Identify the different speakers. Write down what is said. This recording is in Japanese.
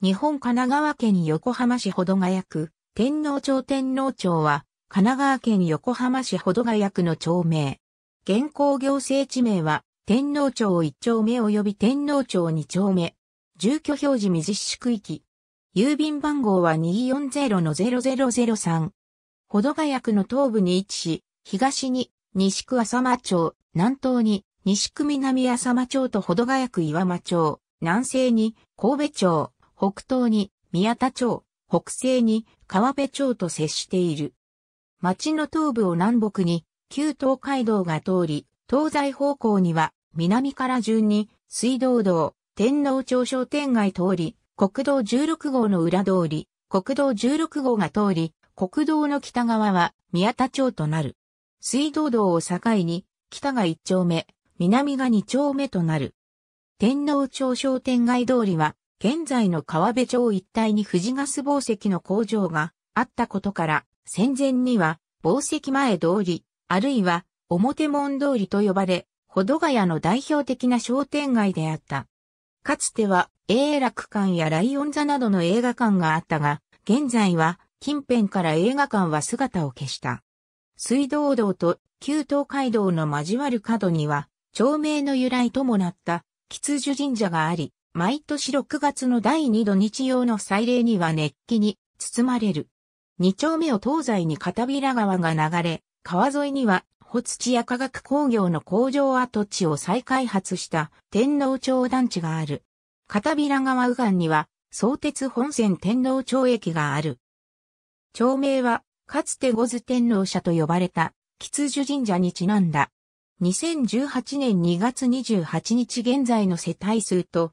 Speaker 1: 日本神奈川県横浜市保土ヶ谷区、天皇町天皇町は、神奈川県横浜市保土ヶ谷区の町名。現行行政地名は、天皇町1丁目及び天皇町2丁目。住居表示未実施区域。郵便番号は240-0003。保土ヶ谷区の東部に位置し、東に西区浅間町、南東に西区南浅間町と保土ヶ谷区岩間町、南西に神戸町、北東に宮田町、北西に川辺町と接している。町の東部を南北に旧東海道が通り、東西方向には南から順に水道道、天皇町商店街通り、国道16号の裏通り、国道16号が通り、国道の北側は宮田町となる。水道道を境に、北が1丁目、南が2丁目となる。天皇町商店街通りは現在の川辺町一帯に富士ガス宝石の工場があったことから、戦前には宝石前通り、あるいは表門通りと呼ばれ、保土ヶ谷の代表的な商店街であった。かつては永楽館やライオン座などの映画館があったが、現在は近辺から映画館は姿を消した。水道道と旧東海道の交わる角には、町名の由来ともなった、吉寿神社があり、毎年6月の第2土日曜の祭礼には熱気に包まれる。2丁目を東西に片平川が流れ、川沿いには、ホ土や化学工業の工場跡地を再開発した天皇町団地がある。片平川右岸には、相鉄本線天皇町駅がある。町名は、かつて五頭天皇社と呼ばれた、吉樹神社にちなんだ。2018年2月28日現在の世帯数と、